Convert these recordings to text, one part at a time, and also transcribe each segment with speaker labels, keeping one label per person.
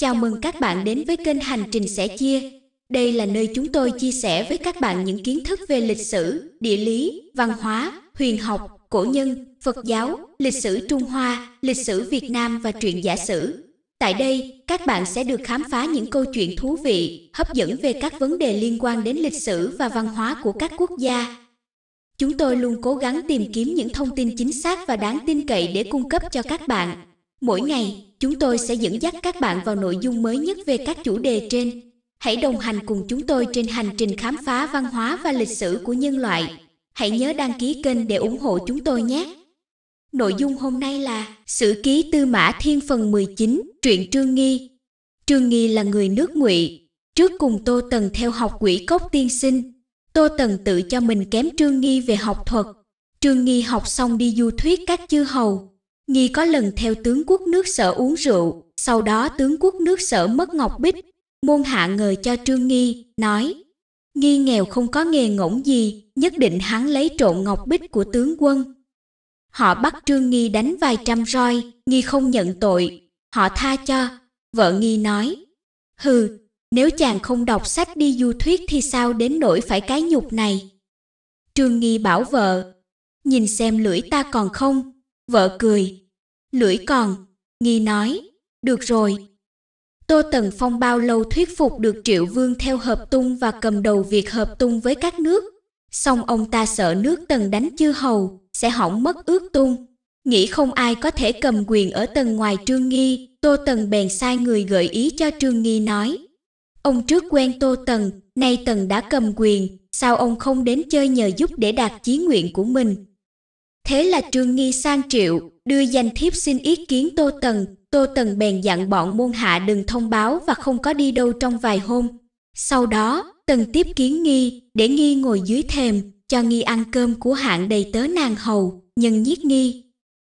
Speaker 1: Chào mừng các bạn đến với kênh Hành trình sẻ chia. Đây là nơi chúng tôi chia sẻ với các bạn những kiến thức về lịch sử, địa lý, văn hóa, huyền học, cổ nhân, Phật giáo, lịch sử Trung Hoa, lịch sử Việt Nam và truyện giả sử. Tại đây, các bạn sẽ được khám phá những câu chuyện thú vị, hấp dẫn về các vấn đề liên quan đến lịch sử và văn hóa của các quốc gia. Chúng tôi luôn cố gắng tìm kiếm những thông tin chính xác và đáng tin cậy để cung cấp cho các bạn. Mỗi ngày, chúng tôi sẽ dẫn dắt các bạn vào nội dung mới nhất về các chủ đề trên. Hãy đồng hành cùng chúng tôi trên hành trình khám phá văn hóa và lịch sử của nhân loại. Hãy nhớ đăng ký kênh để ủng hộ chúng tôi nhé. Nội dung hôm nay là Sử ký Tư Mã Thiên phần 19, truyện Trương Nghi. Trương Nghi là người nước Ngụy, trước cùng Tô Tần theo học quỷ cốc tiên sinh. Tô Tần tự cho mình kém Trương Nghi về học thuật. Trương Nghi học xong đi du thuyết các chư hầu, nghi có lần theo tướng quốc nước sở uống rượu, sau đó tướng quốc nước sở mất ngọc bích, môn hạ ngờ cho Trương Nghi, nói Nghi nghèo không có nghề ngỗng gì, nhất định hắn lấy trộn ngọc bích của tướng quân. Họ bắt Trương Nghi đánh vài trăm roi, Nghi không nhận tội, họ tha cho. Vợ Nghi nói, hừ, nếu chàng không đọc sách đi du thuyết thì sao đến nỗi phải cái nhục này. Trương Nghi bảo vợ, nhìn xem lưỡi ta còn không, Vợ cười, lưỡi còn, nghi nói, được rồi. Tô Tần Phong bao lâu thuyết phục được Triệu Vương theo hợp tung và cầm đầu việc hợp tung với các nước. song ông ta sợ nước Tần đánh chư hầu, sẽ hỏng mất ước tung. Nghĩ không ai có thể cầm quyền ở tầng ngoài Trương Nghi, Tô Tần bèn sai người gợi ý cho Trương Nghi nói. Ông trước quen Tô Tần, nay Tần đã cầm quyền, sao ông không đến chơi nhờ giúp để đạt chí nguyện của mình? Thế là Trương Nghi sang triệu, đưa danh thiếp xin ý kiến Tô Tần, Tô Tần bèn dặn bọn môn hạ đừng thông báo và không có đi đâu trong vài hôm. Sau đó, Tần tiếp kiến Nghi, để Nghi ngồi dưới thềm, cho Nghi ăn cơm của hạng đầy tớ nàng hầu, nhân nhiếc Nghi.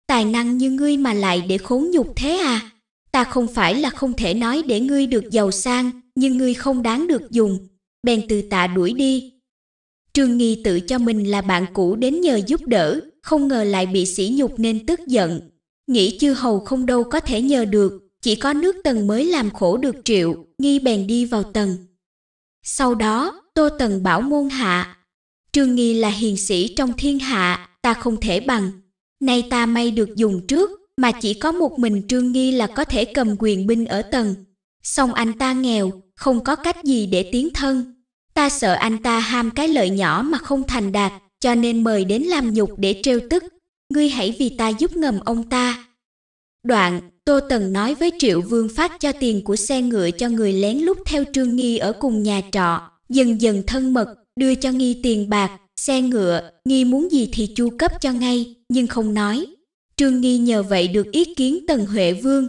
Speaker 1: Tài năng như ngươi mà lại để khốn nhục thế à? Ta không phải là không thể nói để ngươi được giàu sang, nhưng ngươi không đáng được dùng. Bèn từ tạ đuổi đi. Trương Nghi tự cho mình là bạn cũ đến nhờ giúp đỡ, không ngờ lại bị sỉ nhục nên tức giận. Nghĩ chư hầu không đâu có thể nhờ được, chỉ có nước tần mới làm khổ được triệu, nghi bèn đi vào tầng Sau đó, tô tần bảo môn hạ, trương nghi là hiền sĩ trong thiên hạ, ta không thể bằng. Nay ta may được dùng trước, mà chỉ có một mình trương nghi là có thể cầm quyền binh ở tần. Song anh ta nghèo, không có cách gì để tiến thân. Ta sợ anh ta ham cái lợi nhỏ mà không thành đạt, cho nên mời đến làm nhục để trêu tức, ngươi hãy vì ta giúp ngầm ông ta. Đoạn, Tô Tần nói với Triệu Vương phát cho tiền của xe ngựa cho người lén lút theo Trương Nghi ở cùng nhà trọ, dần dần thân mật, đưa cho Nghi tiền bạc, xe ngựa, Nghi muốn gì thì chu cấp cho ngay, nhưng không nói. Trương Nghi nhờ vậy được ý kiến Tần Huệ Vương.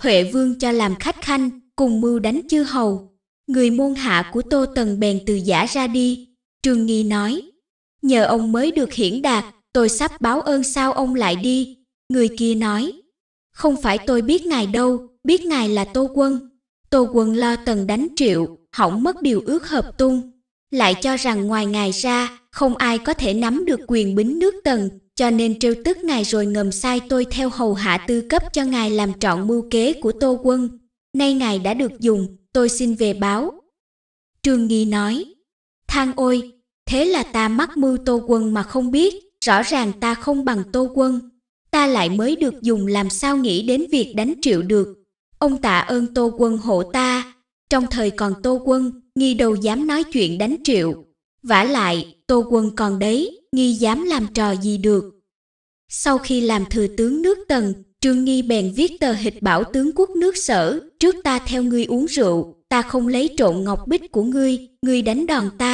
Speaker 1: Huệ Vương cho làm khách khanh, cùng mưu đánh chư hầu. Người môn hạ của Tô Tần bèn từ giả ra đi. Trương Nghi nói, nhờ ông mới được hiển đạt, tôi sắp báo ơn sao ông lại đi. Người kia nói, không phải tôi biết ngài đâu, biết ngài là Tô Quân. Tô Quân lo tần đánh triệu, hỏng mất điều ước hợp tung. Lại cho rằng ngoài ngài ra, không ai có thể nắm được quyền bính nước tần, cho nên trêu tức ngài rồi ngầm sai tôi theo hầu hạ tư cấp cho ngài làm trọn mưu kế của Tô Quân. Nay ngài đã được dùng, tôi xin về báo. Trương Nghi nói, Thang ôi, Thế là ta mắc mưu Tô Quân mà không biết, rõ ràng ta không bằng Tô Quân. Ta lại mới được dùng làm sao nghĩ đến việc đánh triệu được. Ông tạ ơn Tô Quân hộ ta. Trong thời còn Tô Quân, nghi đâu dám nói chuyện đánh triệu. vả lại, Tô Quân còn đấy, nghi dám làm trò gì được. Sau khi làm thừa tướng nước Tần, Trương Nghi bèn viết tờ hịch bảo tướng quốc nước sở, trước ta theo ngươi uống rượu, ta không lấy trộn ngọc bích của ngươi, ngươi đánh đòn ta,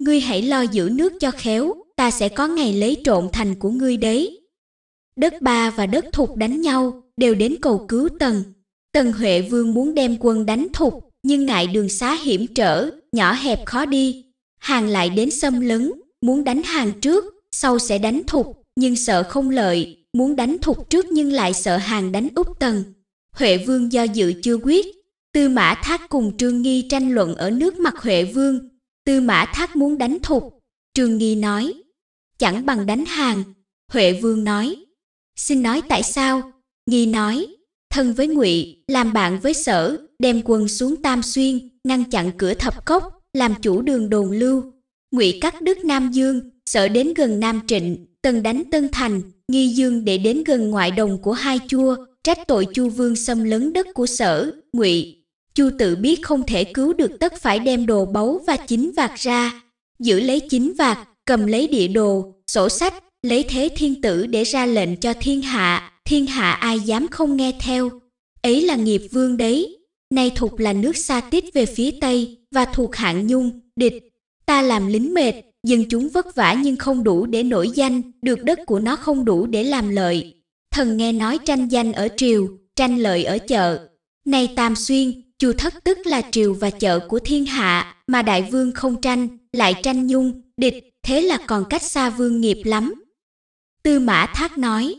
Speaker 1: ngươi hãy lo giữ nước cho khéo, ta sẽ có ngày lấy trộn thành của ngươi đấy. Đất ba và đất thục đánh nhau, đều đến cầu cứu Tần. Tần Huệ Vương muốn đem quân đánh thục, nhưng ngại đường xá hiểm trở, nhỏ hẹp khó đi. Hàng lại đến xâm lấn, muốn đánh hàng trước, sau sẽ đánh thục, nhưng sợ không lợi, muốn đánh thục trước nhưng lại sợ hàng đánh úp tần. Huệ Vương do dự chưa quyết, Tư Mã Thác cùng Trương Nghi tranh luận ở nước mặt Huệ Vương, Tư Mã Thác muốn đánh thục, trường Nghi nói, chẳng bằng đánh hàng. Huệ Vương nói, xin nói tại sao? Nghi nói, thân với Ngụy, làm bạn với Sở, đem quân xuống Tam Xuyên, ngăn chặn cửa thập cốc, làm chủ đường đồn lưu. Ngụy cắt đứt Nam Dương, Sở đến gần Nam Trịnh, Tân đánh Tân Thành, Nghi Dương để đến gần ngoại đồng của hai chua, trách tội Chu Vương xâm lấn đất của Sở, Ngụy, Chu tự biết không thể cứu được tất phải đem đồ báu và chính vạc ra, giữ lấy chính vạc, cầm lấy địa đồ, sổ sách, lấy thế thiên tử để ra lệnh cho thiên hạ, thiên hạ ai dám không nghe theo. Ấy là nghiệp vương đấy, nay thuộc là nước xa tít về phía Tây và thuộc hạng nhung, địch. Ta làm lính mệt, dân chúng vất vả nhưng không đủ để nổi danh, được đất của nó không đủ để làm lợi. Thần nghe nói tranh danh ở triều, tranh lợi ở chợ. Nay Tam Xuyên, Chu thất tức là triều và chợ của thiên hạ, mà đại vương không tranh, lại tranh nhung, địch, thế là còn cách xa vương nghiệp lắm. Tư Mã Thác nói,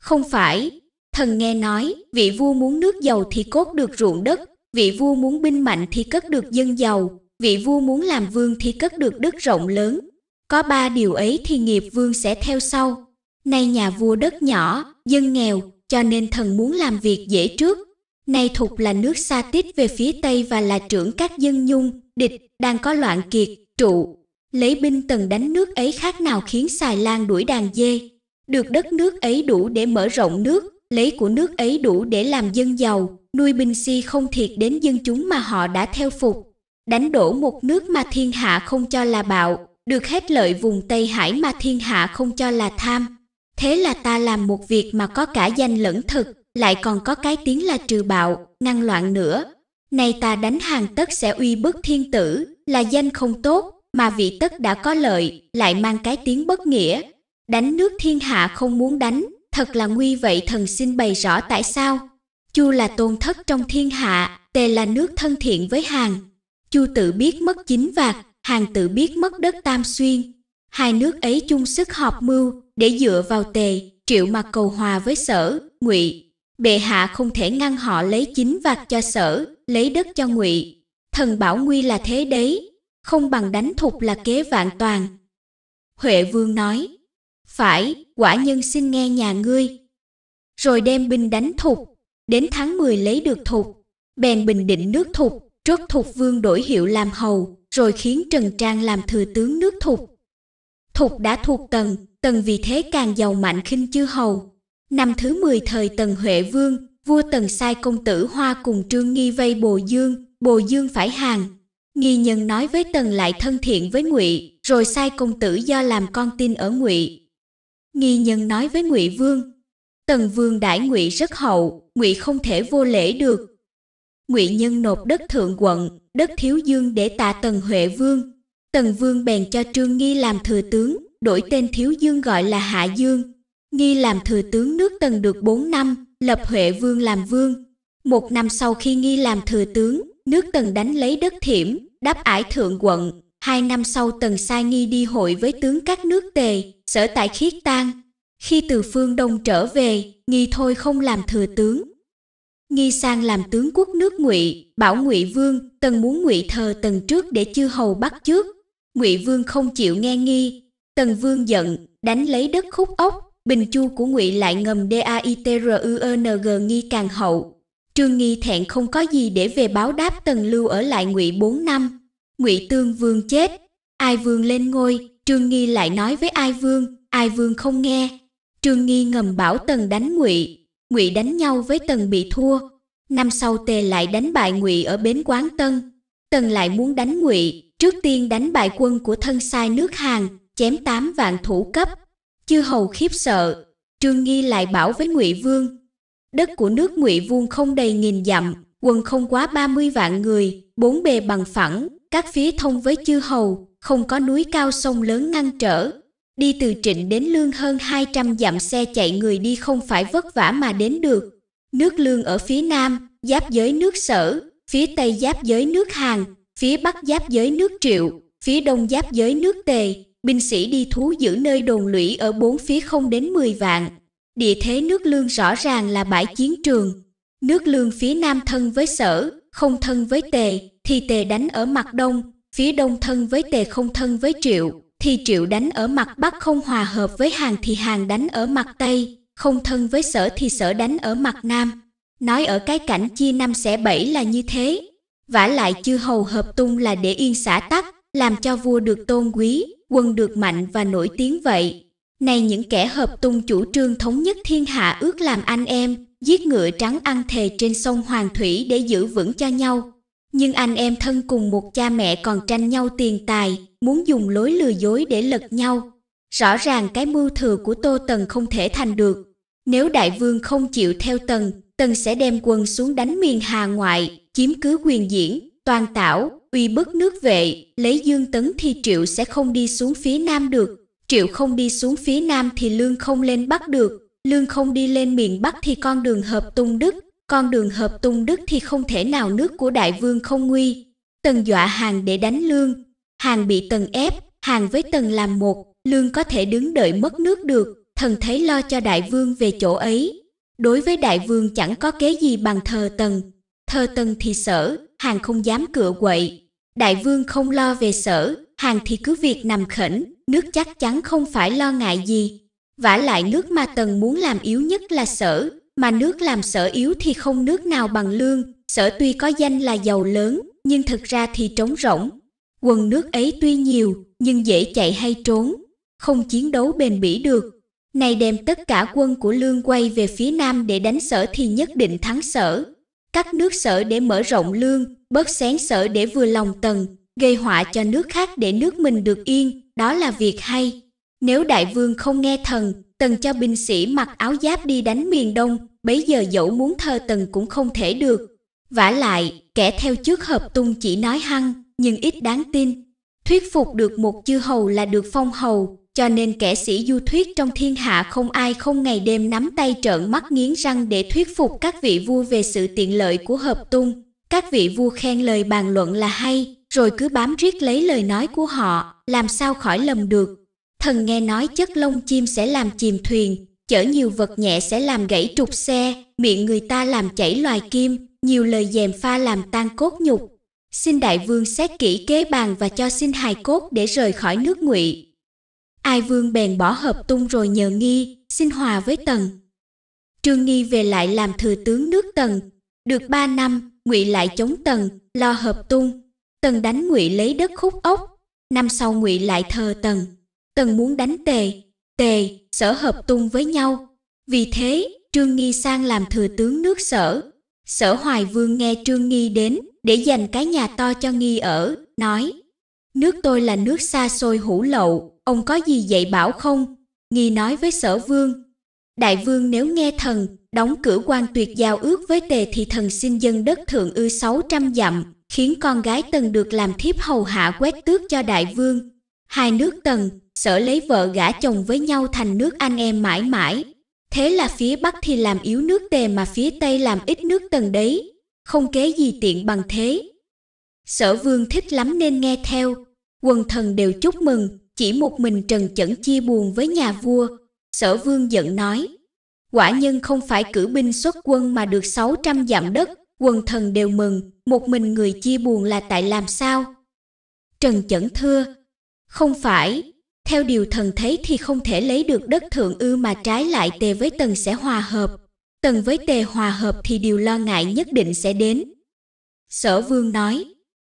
Speaker 1: không phải, thần nghe nói, vị vua muốn nước giàu thì cốt được ruộng đất, vị vua muốn binh mạnh thì cất được dân giàu, vị vua muốn làm vương thì cất được đất rộng lớn. Có ba điều ấy thì nghiệp vương sẽ theo sau. Nay nhà vua đất nhỏ, dân nghèo, cho nên thần muốn làm việc dễ trước, Nay thuộc là nước xa tít về phía Tây và là trưởng các dân nhung, địch, đang có loạn kiệt, trụ. Lấy binh tần đánh nước ấy khác nào khiến xài lan đuổi đàn dê. Được đất nước ấy đủ để mở rộng nước, lấy của nước ấy đủ để làm dân giàu, nuôi binh si không thiệt đến dân chúng mà họ đã theo phục. Đánh đổ một nước mà thiên hạ không cho là bạo, được hết lợi vùng Tây Hải mà thiên hạ không cho là tham. Thế là ta làm một việc mà có cả danh lẫn thực, lại còn có cái tiếng là trừ bạo, ngăn loạn nữa. Nay ta đánh hàng tất sẽ uy bức thiên tử, là danh không tốt, mà vị tất đã có lợi, lại mang cái tiếng bất nghĩa. Đánh nước thiên hạ không muốn đánh, thật là nguy vậy thần xin bày rõ tại sao. Chu là tôn thất trong thiên hạ, tề là nước thân thiện với hàng. Chu tự biết mất chính vạc, hàng tự biết mất đất tam xuyên. Hai nước ấy chung sức họp mưu để dựa vào tề, triệu mà cầu hòa với sở, ngụy, Bệ hạ không thể ngăn họ lấy chính vạc cho sở, lấy đất cho ngụy. Thần bảo nguy là thế đấy, không bằng đánh thục là kế vạn toàn. Huệ vương nói, phải, quả nhân xin nghe nhà ngươi. Rồi đem binh đánh thục, đến tháng 10 lấy được thục, bèn bình định nước thục, trước thục vương đổi hiệu làm hầu, rồi khiến Trần Trang làm thừa tướng nước thục. Thục đã thuộc tần, tần vì thế càng giàu mạnh khinh chư hầu, Năm thứ 10 thời Tần Huệ Vương, vua Tần sai công tử Hoa cùng Trương Nghi vây Bồ Dương, Bồ Dương phải hàng. Nghi nhân nói với Tần lại thân thiện với Ngụy, rồi sai công tử do làm con tin ở Ngụy. Nghi nhân nói với Ngụy Vương, Tần Vương đãi Ngụy rất hậu, Ngụy không thể vô lễ được. Ngụy nhân nộp đất thượng quận, đất thiếu dương để tạ Tần Huệ Vương. Tần Vương bèn cho Trương Nghi làm thừa tướng, đổi tên thiếu dương gọi là Hạ Dương, Nghi làm thừa tướng nước Tần được 4 năm, lập Huệ Vương làm vương. Một năm sau khi Nghi làm thừa tướng, nước Tần đánh lấy đất Thiểm, đáp ải thượng quận. Hai năm sau Tần sai Nghi đi hội với tướng các nước Tề, sở tại Khiết Tang. Khi từ phương Đông trở về, Nghi thôi không làm thừa tướng. Nghi sang làm tướng quốc nước Ngụy, bảo Ngụy Vương, Tần muốn Ngụy thờ Tần trước để chư hầu bắt trước. Ngụy Vương không chịu nghe Nghi. Tần Vương giận, đánh lấy đất khúc ốc, bình chu của ngụy lại ngầm D A I T R U E N G nghi càng hậu trương nghi thẹn không có gì để về báo đáp tần lưu ở lại ngụy bốn năm ngụy tương vương chết ai vương lên ngôi trương nghi lại nói với ai vương ai vương không nghe trương nghi ngầm bảo tần đánh ngụy ngụy đánh nhau với tần bị thua năm sau tề lại đánh bại ngụy ở bến quán tân tần lại muốn đánh ngụy trước tiên đánh bại quân của thân sai nước hàn chém tám vạn thủ cấp chư hầu khiếp sợ trương nghi lại bảo với ngụy vương đất của nước ngụy Vương không đầy nghìn dặm quân không quá 30 vạn người bốn bề bằng phẳng các phía thông với chư hầu không có núi cao sông lớn ngăn trở đi từ trịnh đến lương hơn 200 dặm xe chạy người đi không phải vất vả mà đến được nước lương ở phía nam giáp giới nước sở phía tây giáp giới nước hàn phía bắc giáp giới nước triệu phía đông giáp giới nước tề binh sĩ đi thú giữ nơi đồn lũy ở bốn phía không đến 10 vạn. Địa thế nước lương rõ ràng là bãi chiến trường. Nước lương phía nam thân với sở, không thân với tề, thì tề đánh ở mặt đông, phía đông thân với tề không thân với triệu, thì triệu đánh ở mặt bắc không hòa hợp với hàng thì hàng đánh ở mặt tây, không thân với sở thì sở đánh ở mặt nam. Nói ở cái cảnh chia năm xẻ bảy là như thế. vả lại chư hầu hợp tung là để yên xã tắc, làm cho vua được tôn quý, quân được mạnh và nổi tiếng vậy. Nay những kẻ hợp tung chủ trương thống nhất thiên hạ ước làm anh em, giết ngựa trắng ăn thề trên sông Hoàng Thủy để giữ vững cho nhau. Nhưng anh em thân cùng một cha mẹ còn tranh nhau tiền tài, muốn dùng lối lừa dối để lật nhau. Rõ ràng cái mưu thừa của Tô Tần không thể thành được. Nếu đại vương không chịu theo Tần, Tần sẽ đem quân xuống đánh miền Hà ngoại, chiếm cứ quyền diễn, toàn tảo, uy bức nước vệ, lấy Dương Tấn thì Triệu sẽ không đi xuống phía Nam được. Triệu không đi xuống phía Nam thì Lương không lên Bắc được. Lương không đi lên miền Bắc thì con đường hợp tung Đức. Con đường hợp tung Đức thì không thể nào nước của đại vương không nguy. Tần dọa hàng để đánh Lương. Hàng bị Tần ép, hàng với Tần làm một. Lương có thể đứng đợi mất nước được. Thần thấy lo cho đại vương về chỗ ấy. Đối với đại vương chẳng có kế gì bằng thờ Tần. Thờ Tần thì sợ hàng không dám cựa quậy, đại vương không lo về sở, hàng thì cứ việc nằm khẩn, nước chắc chắn không phải lo ngại gì. vả lại nước mà tần muốn làm yếu nhất là sở, mà nước làm sở yếu thì không nước nào bằng lương, sở tuy có danh là giàu lớn, nhưng thực ra thì trống rỗng. Quần nước ấy tuy nhiều, nhưng dễ chạy hay trốn, không chiến đấu bền bỉ được. Này đem tất cả quân của lương quay về phía nam để đánh sở thì nhất định thắng sở, cắt nước sở để mở rộng lương, bớt xén sở để vừa lòng tần, gây họa cho nước khác để nước mình được yên, đó là việc hay. Nếu đại vương không nghe thần, tần cho binh sĩ mặc áo giáp đi đánh miền đông, bấy giờ dẫu muốn thơ tần cũng không thể được. vả lại, kẻ theo trước hợp tung chỉ nói hăng, nhưng ít đáng tin. Thuyết phục được một chư hầu là được phong hầu, cho nên kẻ sĩ du thuyết trong thiên hạ không ai không ngày đêm nắm tay trợn mắt nghiến răng để thuyết phục các vị vua về sự tiện lợi của hợp tung. Các vị vua khen lời bàn luận là hay, rồi cứ bám riết lấy lời nói của họ, làm sao khỏi lầm được. Thần nghe nói chất lông chim sẽ làm chìm thuyền, chở nhiều vật nhẹ sẽ làm gãy trục xe, miệng người ta làm chảy loài kim, nhiều lời dèm pha làm tan cốt nhục. Xin đại vương xét kỹ kế bàn và cho xin hài cốt để rời khỏi nước ngụy. Ai Vương bèn bỏ hợp tung rồi nhờ Nghi, xin hòa với Tần. Trương Nghi về lại làm thừa tướng nước Tần, được ba năm, Ngụy lại chống Tần, lo hợp tung. Tần đánh Ngụy lấy đất khúc ốc, năm sau Ngụy lại thờ Tần. Tần muốn đánh Tề, Tề, Sở hợp tung với nhau. Vì thế, Trương Nghi sang làm thừa tướng nước Sở. Sở Hoài Vương nghe Trương Nghi đến để dành cái nhà to cho Nghi ở, nói: Nước tôi là nước xa xôi hủ lậu, ông có gì dạy bảo không? Nghi nói với sở vương. Đại vương nếu nghe thần, đóng cửa quan tuyệt giao ước với tề thì thần xin dân đất thượng ư 600 dặm, khiến con gái tần được làm thiếp hầu hạ quét tước cho đại vương. Hai nước tần, sở lấy vợ gả chồng với nhau thành nước anh em mãi mãi. Thế là phía Bắc thì làm yếu nước tề mà phía Tây làm ít nước tần đấy. Không kế gì tiện bằng thế. Sở vương thích lắm nên nghe theo, quần thần đều chúc mừng, chỉ một mình Trần Chẩn chia buồn với nhà vua. Sở vương giận nói, quả nhân không phải cử binh xuất quân mà được 600 dặm đất, quần thần đều mừng, một mình người chia buồn là tại làm sao? Trần Chẩn thưa, không phải, theo điều thần thấy thì không thể lấy được đất thượng ư mà trái lại tề với tần sẽ hòa hợp. Tần với tề hòa hợp thì điều lo ngại nhất định sẽ đến. Sở vương nói,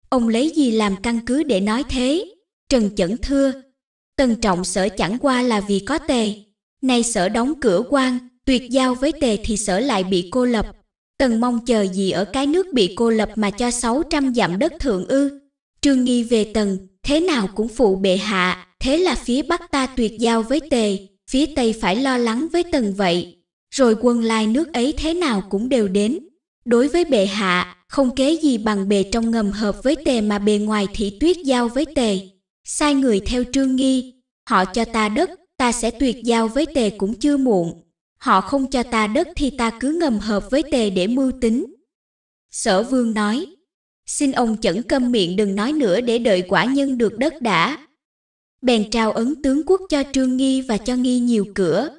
Speaker 1: Ông lấy gì làm căn cứ để nói thế? Trần Chẩn thưa, Tần Trọng sở chẳng qua là vì có tề. Nay sở đóng cửa quan, tuyệt giao với tề thì sở lại bị cô lập. Tần mong chờ gì ở cái nước bị cô lập mà cho 600 dặm đất thượng ư. Trương nghi về tần, thế nào cũng phụ bệ hạ, thế là phía bắc ta tuyệt giao với tề, phía tây phải lo lắng với tần vậy. Rồi quân lai nước ấy thế nào cũng đều đến. Đối với bệ hạ, không kế gì bằng bề trong ngầm hợp với tề mà bề ngoài thị tuyết giao với tề. Sai người theo trương nghi, họ cho ta đất, ta sẽ tuyệt giao với tề cũng chưa muộn. Họ không cho ta đất thì ta cứ ngầm hợp với tề để mưu tính. Sở vương nói, xin ông chẩn câm miệng đừng nói nữa để đợi quả nhân được đất đã. Bèn trao ấn tướng quốc cho Trương Nghi và cho Nghi nhiều cửa,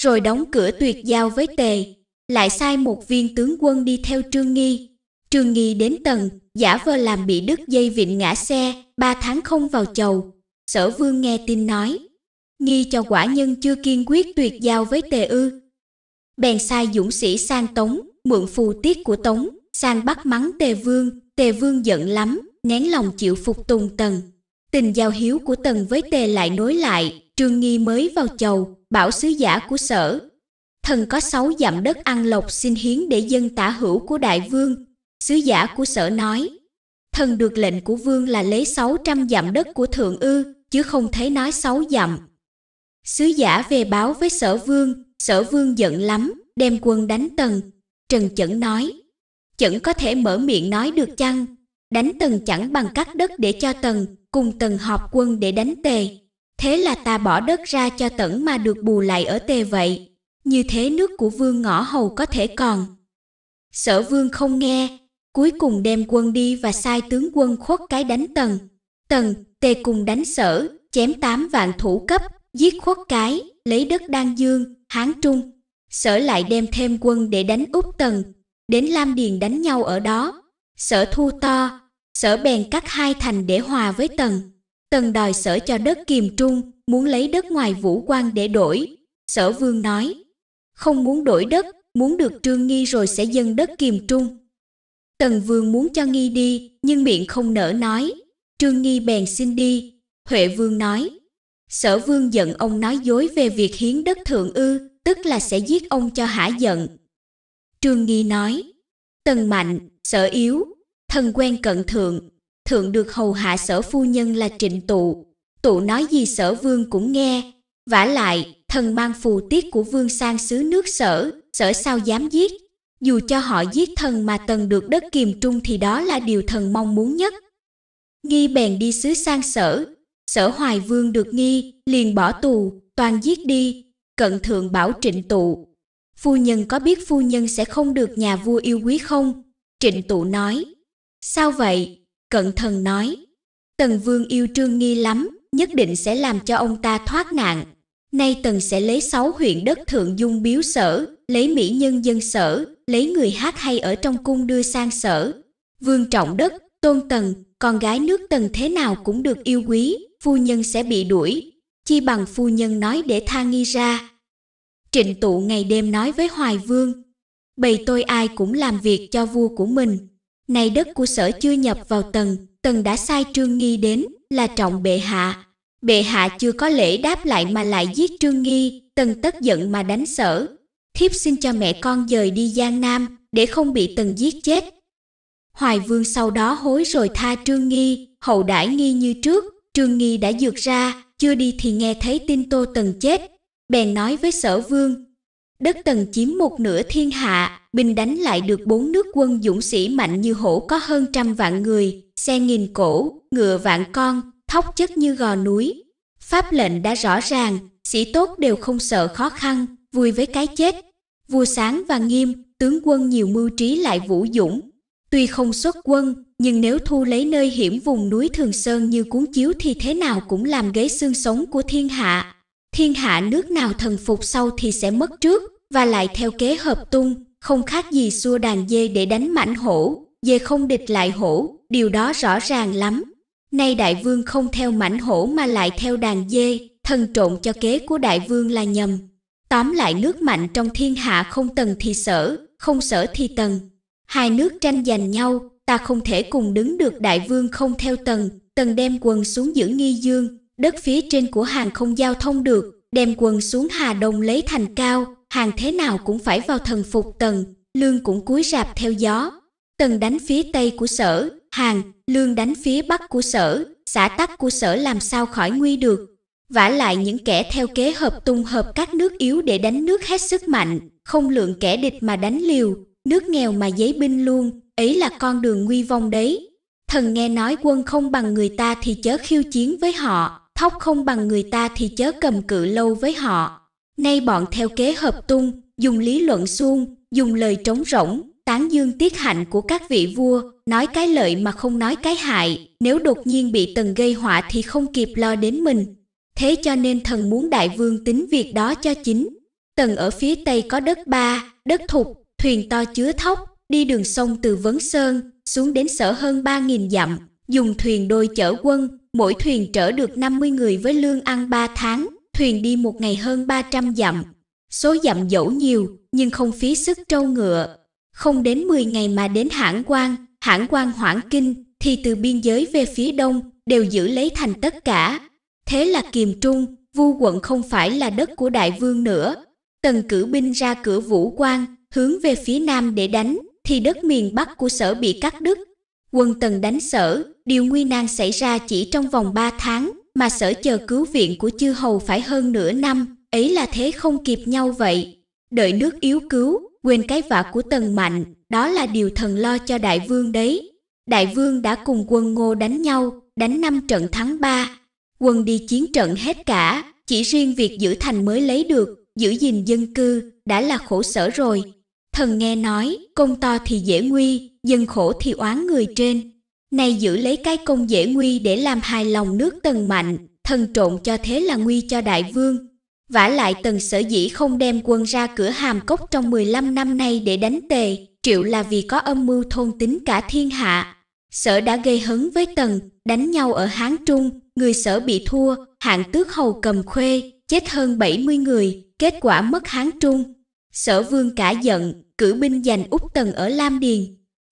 Speaker 1: rồi đóng cửa tuyệt giao với Tề, lại sai một viên tướng quân đi theo Trương Nghi, Trương Nghi đến tầng, giả vờ làm bị đứt dây vịn ngã xe, ba tháng không vào chầu. Sở vương nghe tin nói, nghi cho quả nhân chưa kiên quyết tuyệt giao với tề ư. Bèn sai dũng sĩ sang Tống, mượn phù tiết của Tống, sang bắt mắng tề vương, tề vương giận lắm, nén lòng chịu phục tùng tần. Tình giao hiếu của tần với tề lại nối lại, trương nghi mới vào chầu, bảo sứ giả của sở. Thần có sáu dặm đất ăn lộc xin hiến để dân tả hữu của đại vương, Sứ giả của sở nói, thần được lệnh của vương là lấy 600 dặm đất của thượng ư, chứ không thấy nói 6 dặm. Sứ giả về báo với sở vương, sở vương giận lắm, đem quân đánh tần. Trần Chẩn nói, Chẩn có thể mở miệng nói được chăng? Đánh tần chẳng bằng cắt đất để cho tần, cùng tần họp quân để đánh tề. Thế là ta bỏ đất ra cho tẩn mà được bù lại ở tề vậy. Như thế nước của vương ngõ hầu có thể còn. Sở vương không nghe, cuối cùng đem quân đi và sai tướng quân khuất cái đánh tần. Tần, tề cùng đánh sở, chém tám vạn thủ cấp, giết khuất cái, lấy đất Đan Dương, Hán Trung. Sở lại đem thêm quân để đánh Úc Tần, đến Lam Điền đánh nhau ở đó. Sở thu to, sở bèn cắt hai thành để hòa với Tần. Tần đòi sở cho đất Kiềm Trung, muốn lấy đất ngoài Vũ quan để đổi. Sở vương nói, không muốn đổi đất, muốn được trương nghi rồi sẽ dâng đất Kiềm Trung. Tần Vương muốn cho Nghi đi, nhưng miệng không nở nói. Trương Nghi bèn xin đi. Huệ Vương nói. Sở Vương giận ông nói dối về việc hiến đất thượng ư, tức là sẽ giết ông cho hả giận. Trương Nghi nói. Tần Mạnh, sở yếu, thần quen cận thượng. Thượng được hầu hạ sở phu nhân là trịnh tụ. Tụ nói gì sở vương cũng nghe. vả lại, thần mang phù tiết của vương sang xứ nước sở, sở sao dám giết. Dù cho họ giết thần mà tần được đất kiềm trung thì đó là điều thần mong muốn nhất. Nghi bèn đi xứ sang sở, sở hoài vương được nghi, liền bỏ tù, toàn giết đi, cận thượng bảo trịnh tụ. Phu nhân có biết phu nhân sẽ không được nhà vua yêu quý không? Trịnh tụ nói. Sao vậy? Cận thần nói. Tần vương yêu trương nghi lắm, nhất định sẽ làm cho ông ta thoát nạn. Nay tần sẽ lấy sáu huyện đất thượng dung biếu sở, lấy mỹ nhân dân sở, lấy người hát hay ở trong cung đưa sang sở. Vương trọng đất, tôn tần, con gái nước tần thế nào cũng được yêu quý, phu nhân sẽ bị đuổi. Chi bằng phu nhân nói để tha nghi ra. Trịnh tụ ngày đêm nói với Hoài Vương, bầy tôi ai cũng làm việc cho vua của mình. nay đất của sở chưa nhập vào tần, tần đã sai trương nghi đến, là trọng bệ hạ, bệ hạ chưa có lễ đáp lại mà lại giết trương nghi tần tất giận mà đánh sở thiếp xin cho mẹ con dời đi giang nam để không bị tần giết chết hoài vương sau đó hối rồi tha trương nghi hậu đãi nghi như trước trương nghi đã dược ra chưa đi thì nghe thấy tin tô tần chết bèn nói với sở vương đất tần chiếm một nửa thiên hạ binh đánh lại được bốn nước quân dũng sĩ mạnh như hổ có hơn trăm vạn người xe nghìn cổ ngựa vạn con thóc chất như gò núi. Pháp lệnh đã rõ ràng, sĩ tốt đều không sợ khó khăn, vui với cái chết. Vua sáng và nghiêm, tướng quân nhiều mưu trí lại vũ dũng. Tuy không xuất quân, nhưng nếu thu lấy nơi hiểm vùng núi Thường Sơn như cuốn chiếu thì thế nào cũng làm ghế xương sống của thiên hạ. Thiên hạ nước nào thần phục sau thì sẽ mất trước, và lại theo kế hợp tung, không khác gì xua đàn dê để đánh mãnh hổ, dê không địch lại hổ, điều đó rõ ràng lắm. Nay đại vương không theo mảnh hổ mà lại theo đàn dê, thần trộn cho kế của đại vương là nhầm. Tóm lại nước mạnh trong thiên hạ không tần thì sở, không sở thì tần. Hai nước tranh giành nhau, ta không thể cùng đứng được đại vương không theo tần. Tần đem quần xuống giữ nghi dương, đất phía trên của hàng không giao thông được, đem quần xuống Hà Đông lấy thành cao, hàng thế nào cũng phải vào thần phục tần, lương cũng cúi rạp theo gió. Tần đánh phía tây của sở, hàng, lương đánh phía bắc của sở, xã tắc của sở làm sao khỏi nguy được. vả lại những kẻ theo kế hợp tung hợp các nước yếu để đánh nước hết sức mạnh, không lượng kẻ địch mà đánh liều, nước nghèo mà giấy binh luôn, ấy là con đường nguy vong đấy. Thần nghe nói quân không bằng người ta thì chớ khiêu chiến với họ, thóc không bằng người ta thì chớ cầm cự lâu với họ. Nay bọn theo kế hợp tung, dùng lý luận suông, dùng lời trống rỗng, tán dương tiết hạnh của các vị vua, nói cái lợi mà không nói cái hại, nếu đột nhiên bị tần gây họa thì không kịp lo đến mình. Thế cho nên thần muốn đại vương tính việc đó cho chính. Tần ở phía tây có đất ba, đất thục, thuyền to chứa thóc, đi đường sông từ Vấn Sơn xuống đến sở hơn ba nghìn dặm, dùng thuyền đôi chở quân, mỗi thuyền chở được 50 người với lương ăn 3 tháng, thuyền đi một ngày hơn 300 dặm. Số dặm dẫu nhiều, nhưng không phí sức trâu ngựa, không đến 10 ngày mà đến hãng quan, hãng quan hoảng kinh, thì từ biên giới về phía đông đều giữ lấy thành tất cả. Thế là kiềm trung, vu quận không phải là đất của đại vương nữa. Tần cử binh ra cửa vũ quan, hướng về phía nam để đánh, thì đất miền bắc của sở bị cắt đứt. Quân tần đánh sở, điều nguy nan xảy ra chỉ trong vòng 3 tháng, mà sở chờ cứu viện của chư hầu phải hơn nửa năm, ấy là thế không kịp nhau vậy. Đợi nước yếu cứu, quên cái vả của Tần Mạnh, đó là điều thần lo cho đại vương đấy. Đại vương đã cùng quân ngô đánh nhau, đánh năm trận thắng ba. Quân đi chiến trận hết cả, chỉ riêng việc giữ thành mới lấy được, giữ gìn dân cư, đã là khổ sở rồi. Thần nghe nói, công to thì dễ nguy, dân khổ thì oán người trên. Nay giữ lấy cái công dễ nguy để làm hài lòng nước tần mạnh, thần trộn cho thế là nguy cho đại vương, vả lại tần sở dĩ không đem quân ra cửa hàm cốc trong 15 năm nay để đánh tề, triệu là vì có âm mưu thôn tính cả thiên hạ. Sở đã gây hấn với tần, đánh nhau ở Hán Trung, người sở bị thua, hạng tước hầu cầm khuê, chết hơn 70 người, kết quả mất Hán Trung. Sở vương cả giận, cử binh giành úp tần ở Lam Điền.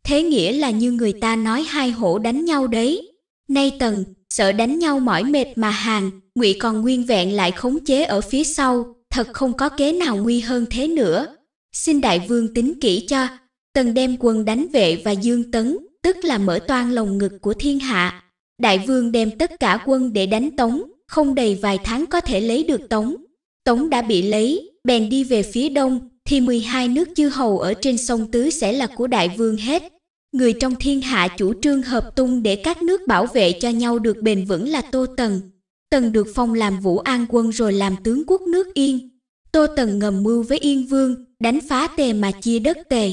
Speaker 1: Thế nghĩa là như người ta nói hai hổ đánh nhau đấy. Nay tần, sợ đánh nhau mỏi mệt mà hàng, ngụy còn nguyên vẹn lại khống chế ở phía sau, thật không có kế nào nguy hơn thế nữa. Xin đại vương tính kỹ cho, tần đem quân đánh vệ và dương tấn, tức là mở toan lồng ngực của thiên hạ. Đại vương đem tất cả quân để đánh tống, không đầy vài tháng có thể lấy được tống. Tống đã bị lấy, bèn đi về phía đông, thì 12 nước chư hầu ở trên sông Tứ sẽ là của đại vương hết. Người trong thiên hạ chủ trương hợp tung để các nước bảo vệ cho nhau được bền vững là Tô Tần. Tần được phong làm vũ an quân rồi làm tướng quốc nước Yên. Tô Tần ngầm mưu với Yên Vương, đánh phá tề mà chia đất tề.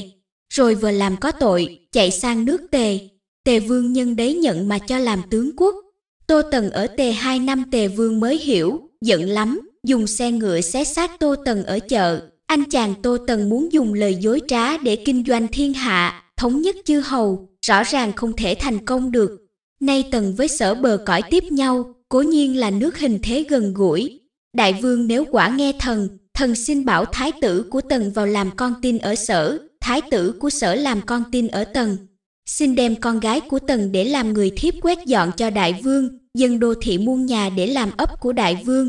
Speaker 1: Rồi vừa làm có tội, chạy sang nước tề. Tề Vương nhân đấy nhận mà cho làm tướng quốc. Tô Tần ở tề hai năm tề Vương mới hiểu, giận lắm, dùng xe ngựa xé xác Tô Tần ở chợ. Anh chàng Tô Tần muốn dùng lời dối trá để kinh doanh thiên hạ, thống nhất chư hầu, rõ ràng không thể thành công được. Nay tần với sở bờ cõi tiếp nhau, cố nhiên là nước hình thế gần gũi. Đại vương nếu quả nghe thần, thần xin bảo thái tử của tần vào làm con tin ở sở, thái tử của sở làm con tin ở tần. Xin đem con gái của tần để làm người thiếp quét dọn cho đại vương, dân đô thị muôn nhà để làm ấp của đại vương.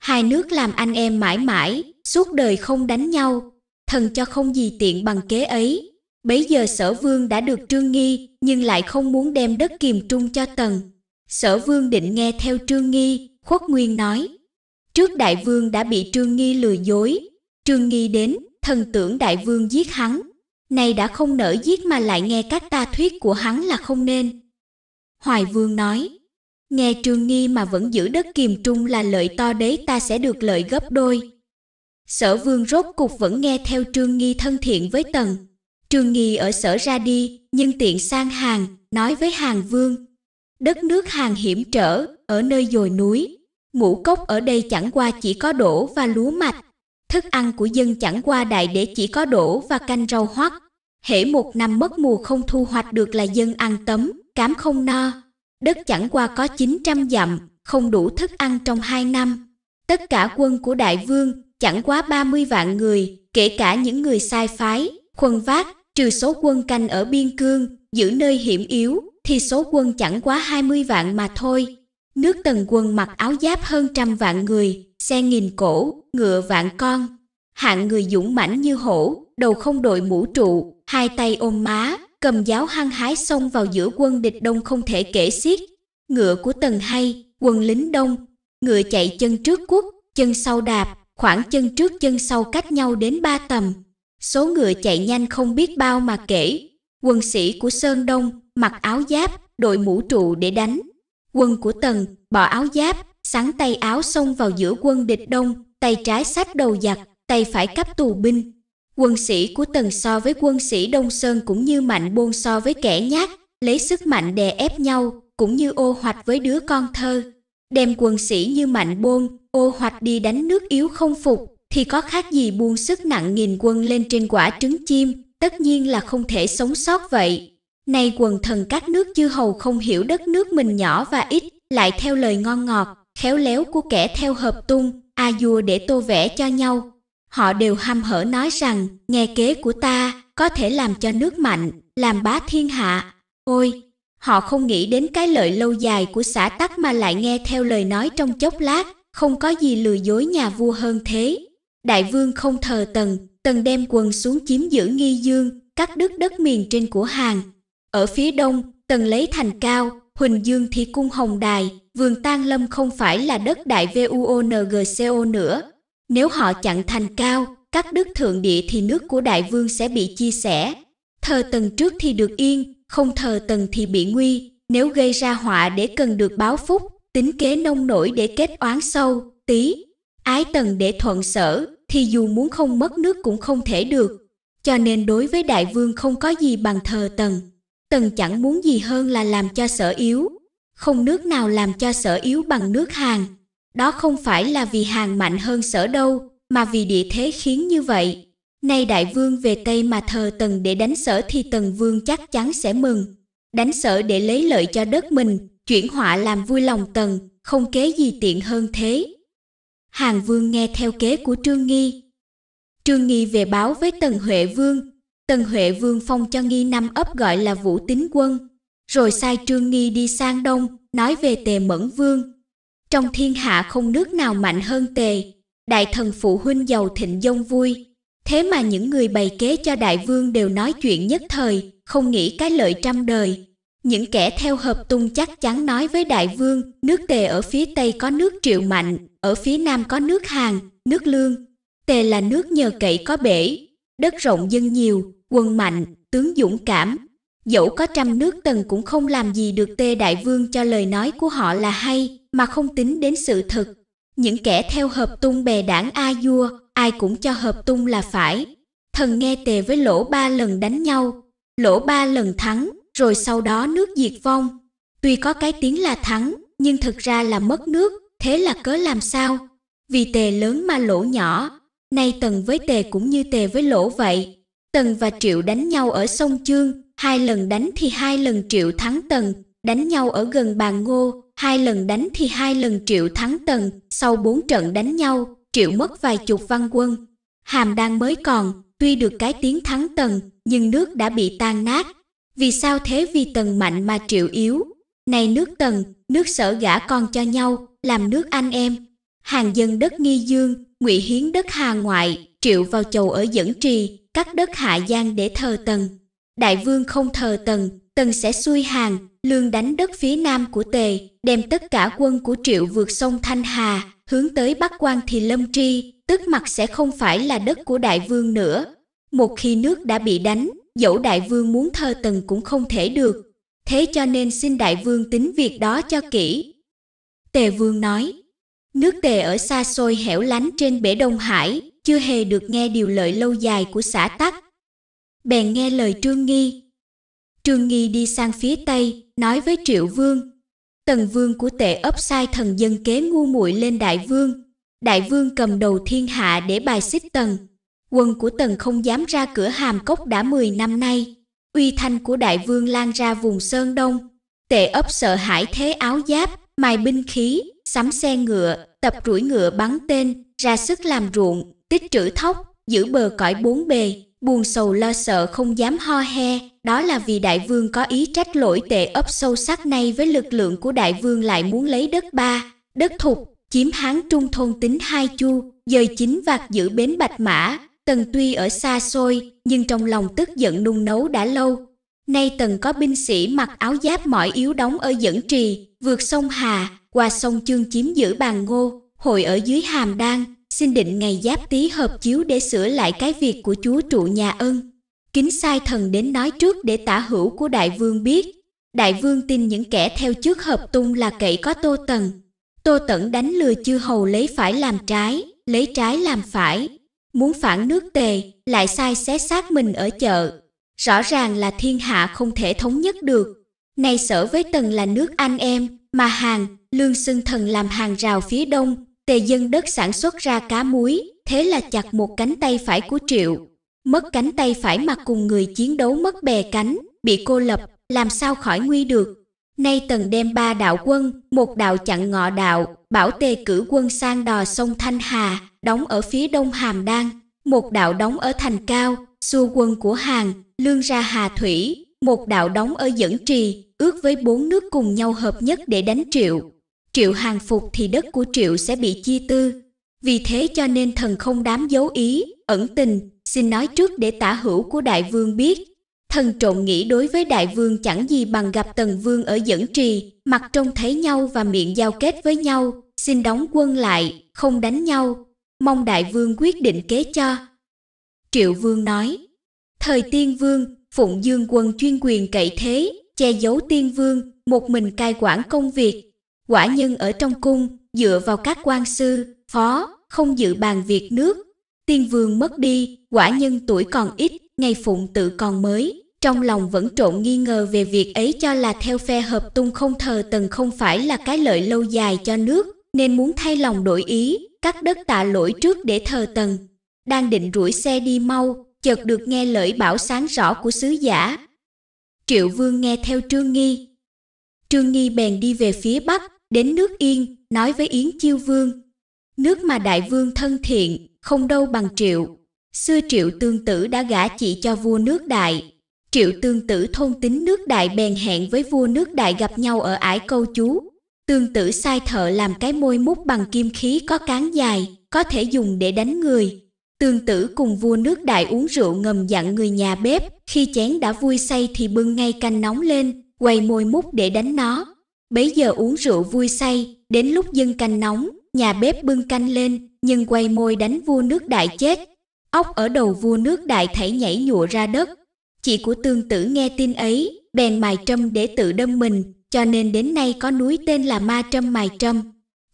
Speaker 1: Hai nước làm anh em mãi mãi, suốt đời không đánh nhau. Thần cho không gì tiện bằng kế ấy, Bấy giờ sở vương đã được trương nghi, nhưng lại không muốn đem đất kiềm trung cho tần. Sở vương định nghe theo trương nghi, khuất nguyên nói. Trước đại vương đã bị trương nghi lừa dối. Trương nghi đến, thần tưởng đại vương giết hắn. Nay đã không nỡ giết mà lại nghe các ta thuyết của hắn là không nên. Hoài vương nói. Nghe trương nghi mà vẫn giữ đất kiềm trung là lợi to đấy ta sẽ được lợi gấp đôi. Sở vương rốt cục vẫn nghe theo trương nghi thân thiện với tần, Trương Nghi ở sở ra đi, nhưng tiện sang hàng, nói với hàng vương. Đất nước hàng hiểm trở, ở nơi dồi núi. Ngũ cốc ở đây chẳng qua chỉ có đổ và lúa mạch. Thức ăn của dân chẳng qua đại để chỉ có đổ và canh rau hoắc. Hễ một năm mất mùa không thu hoạch được là dân ăn tấm, cám không no. Đất chẳng qua có 900 dặm, không đủ thức ăn trong hai năm. Tất cả quân của đại vương chẳng quá 30 vạn người, kể cả những người sai phái, khuân vác, trừ số quân canh ở biên cương, giữ nơi hiểm yếu, thì số quân chẳng quá 20 vạn mà thôi. Nước tần quân mặc áo giáp hơn trăm vạn người, xe nghìn cổ, ngựa vạn con. Hạng người dũng mãnh như hổ, đầu không đội mũ trụ, hai tay ôm má, cầm giáo hăng hái xông vào giữa quân địch đông không thể kể xiết. Ngựa của tần hay, quân lính đông, ngựa chạy chân trước quốc, chân sau đạp, khoảng chân trước chân sau cách nhau đến ba tầm, số ngựa chạy nhanh không biết bao mà kể. Quân sĩ của Sơn Đông mặc áo giáp, đội mũ trụ để đánh. Quân của Tần bỏ áo giáp, sắn tay áo xông vào giữa quân địch đông, tay trái sát đầu giặc, tay phải cắp tù binh. Quân sĩ của Tần so với quân sĩ Đông Sơn cũng như mạnh buôn so với kẻ nhát, lấy sức mạnh đè ép nhau, cũng như ô hoạch với đứa con thơ. Đem quân sĩ như mạnh buôn, ô hoạch đi đánh nước yếu không phục, thì có khác gì buông sức nặng nghìn quân lên trên quả trứng chim, tất nhiên là không thể sống sót vậy. Nay quần thần các nước chư hầu không hiểu đất nước mình nhỏ và ít, lại theo lời ngon ngọt, khéo léo của kẻ theo hợp tung, a dua để tô vẽ cho nhau. Họ đều ham hở nói rằng, nghe kế của ta, có thể làm cho nước mạnh, làm bá thiên hạ. Ôi, họ không nghĩ đến cái lợi lâu dài của xã tắc mà lại nghe theo lời nói trong chốc lát, không có gì lừa dối nhà vua hơn thế đại vương không thờ tần tần đem quần xuống chiếm giữ nghi dương cắt đứt đất miền trên của hàng ở phía đông tần lấy thành cao huỳnh dương thì cung hồng đài vườn tan lâm không phải là đất đại vuongco nữa nếu họ chặn thành cao cắt đứt thượng địa thì nước của đại vương sẽ bị chia sẻ thờ tần trước thì được yên không thờ tần thì bị nguy nếu gây ra họa để cần được báo phúc tính kế nông nổi để kết oán sâu tí ái tần để thuận sở thì dù muốn không mất nước cũng không thể được. Cho nên đối với đại vương không có gì bằng thờ tần. Tần chẳng muốn gì hơn là làm cho sở yếu. Không nước nào làm cho sở yếu bằng nước hàng. Đó không phải là vì hàng mạnh hơn sở đâu, mà vì địa thế khiến như vậy. Nay đại vương về Tây mà thờ tần để đánh sở thì tần vương chắc chắn sẽ mừng. Đánh sở để lấy lợi cho đất mình, chuyển họa làm vui lòng tần, không kế gì tiện hơn thế. Hàng Vương nghe theo kế của Trương Nghi. Trương Nghi về báo với Tần Huệ Vương, Tần Huệ Vương phong cho Nghi năm ấp gọi là Vũ Tín Quân, rồi sai Trương Nghi đi sang Đông, nói về Tề Mẫn Vương. Trong thiên hạ không nước nào mạnh hơn Tề, đại thần phụ huynh giàu thịnh dông vui. Thế mà những người bày kế cho đại vương đều nói chuyện nhất thời, không nghĩ cái lợi trăm đời những kẻ theo hợp tung chắc chắn nói với đại vương nước tề ở phía tây có nước triệu mạnh ở phía nam có nước hàn nước lương tề là nước nhờ cậy có bể đất rộng dân nhiều quân mạnh tướng dũng cảm dẫu có trăm nước tần cũng không làm gì được tề đại vương cho lời nói của họ là hay mà không tính đến sự thực những kẻ theo hợp tung bè đảng a vua ai cũng cho hợp tung là phải thần nghe tề với lỗ ba lần đánh nhau lỗ ba lần thắng rồi sau đó nước diệt vong. Tuy có cái tiếng là thắng, nhưng thực ra là mất nước, thế là cớ làm sao? Vì tề lớn mà lỗ nhỏ, nay tần với tề cũng như tề với lỗ vậy. Tần và Triệu đánh nhau ở sông Chương, hai lần đánh thì hai lần Triệu thắng Tần, đánh nhau ở gần bàn ngô, hai lần đánh thì hai lần Triệu thắng Tần, sau bốn trận đánh nhau, Triệu mất vài chục văn quân. Hàm đang mới còn, tuy được cái tiếng thắng Tần, nhưng nước đã bị tan nát, vì sao thế vì tần mạnh mà triệu yếu này nước tần nước sở gả con cho nhau làm nước anh em hàng dân đất nghi dương ngụy hiến đất hà ngoại triệu vào chầu ở dẫn trì cắt đất hạ giang để thờ tần đại vương không thờ tần tần sẽ xuôi hàng lương đánh đất phía nam của tề đem tất cả quân của triệu vượt sông thanh hà hướng tới bắc quan thì lâm tri tức mặt sẽ không phải là đất của đại vương nữa một khi nước đã bị đánh dẫu đại vương muốn thơ tần cũng không thể được, thế cho nên xin đại vương tính việc đó cho kỹ. Tề vương nói, nước tề ở xa xôi hẻo lánh trên bể Đông Hải, chưa hề được nghe điều lợi lâu dài của xã tắc. Bèn nghe lời Trương Nghi. Trương Nghi đi sang phía Tây, nói với Triệu Vương. Tần Vương của tệ ấp sai thần dân kế ngu muội lên Đại Vương. Đại Vương cầm đầu thiên hạ để bài xích Tần, quân của Tần không dám ra cửa hàm cốc đã 10 năm nay. Uy thanh của đại vương lan ra vùng Sơn Đông, tệ ấp sợ hãi thế áo giáp, mài binh khí, sắm xe ngựa, tập rủi ngựa bắn tên, ra sức làm ruộng, tích trữ thóc, giữ bờ cõi bốn bề, buồn sầu lo sợ không dám ho he, đó là vì đại vương có ý trách lỗi tệ ấp sâu sắc nay với lực lượng của đại vương lại muốn lấy đất ba, đất thục, chiếm hán trung thôn tính hai chu, dời chính vạt giữ bến bạch mã, Tần tuy ở xa xôi, nhưng trong lòng tức giận nung nấu đã lâu. Nay Tần có binh sĩ mặc áo giáp mỏi yếu đóng ở dẫn trì, vượt sông Hà, qua sông Chương chiếm giữ bàn ngô, hội ở dưới hàm đan, xin định ngày giáp tý hợp chiếu để sửa lại cái việc của chúa trụ nhà ân. Kính sai thần đến nói trước để tả hữu của đại vương biết. Đại vương tin những kẻ theo trước hợp tung là cậy có tô tần. Tô tẩn đánh lừa chư hầu lấy phải làm trái, lấy trái làm phải, muốn phản nước tề lại sai xé xác mình ở chợ. Rõ ràng là thiên hạ không thể thống nhất được. Nay sở với tần là nước anh em, mà hàng, lương xưng thần làm hàng rào phía đông, tề dân đất sản xuất ra cá muối, thế là chặt một cánh tay phải của triệu. Mất cánh tay phải mà cùng người chiến đấu mất bè cánh, bị cô lập, làm sao khỏi nguy được. Nay tần đem ba đạo quân, một đạo chặn ngọ đạo, bảo tề cử quân sang đò sông Thanh Hà, đóng ở phía đông Hàm Đan, một đạo đóng ở Thành Cao, xua quân của Hàng, lương ra Hà Thủy, một đạo đóng ở Dẫn Trì, ước với bốn nước cùng nhau hợp nhất để đánh Triệu. Triệu hàng phục thì đất của Triệu sẽ bị chi tư. Vì thế cho nên thần không đám giấu ý, ẩn tình, xin nói trước để tả hữu của đại vương biết, Thần trộn nghĩ đối với đại vương chẳng gì bằng gặp tần vương ở dẫn trì, mặt trông thấy nhau và miệng giao kết với nhau, xin đóng quân lại, không đánh nhau, mong đại vương quyết định kế cho. Triệu vương nói, thời tiên vương, phụng dương quân chuyên quyền cậy thế, che giấu tiên vương, một mình cai quản công việc. Quả nhân ở trong cung, dựa vào các quan sư, phó, không dự bàn việc nước. Tiên vương mất đi, quả nhân tuổi còn ít, ngày phụng tự còn mới, trong lòng vẫn trộn nghi ngờ về việc ấy cho là theo phe hợp tung không thờ tần không phải là cái lợi lâu dài cho nước, nên muốn thay lòng đổi ý, cắt đất tạ lỗi trước để thờ tần. Đang định rủi xe đi mau, chợt được nghe lời bảo sáng rõ của sứ giả. Triệu Vương nghe theo Trương Nghi. Trương Nghi bèn đi về phía Bắc, đến nước Yên, nói với Yến Chiêu Vương. Nước mà đại vương thân thiện, không đâu bằng triệu. Xưa triệu tương tử đã gả chị cho vua nước đại, Triệu tương tử thôn tính nước đại bèn hẹn với vua nước đại gặp nhau ở ải câu chú. Tương tử sai thợ làm cái môi mút bằng kim khí có cán dài, có thể dùng để đánh người. Tương tử cùng vua nước đại uống rượu ngầm dặn người nhà bếp, khi chén đã vui say thì bưng ngay canh nóng lên, quay môi mút để đánh nó. Bấy giờ uống rượu vui say, đến lúc dâng canh nóng, nhà bếp bưng canh lên, nhưng quay môi đánh vua nước đại chết. Ốc ở đầu vua nước đại thảy nhảy nhụa ra đất, chị của tương tử nghe tin ấy, bèn mài trâm để tự đâm mình, cho nên đến nay có núi tên là Ma Trâm Mài Trâm.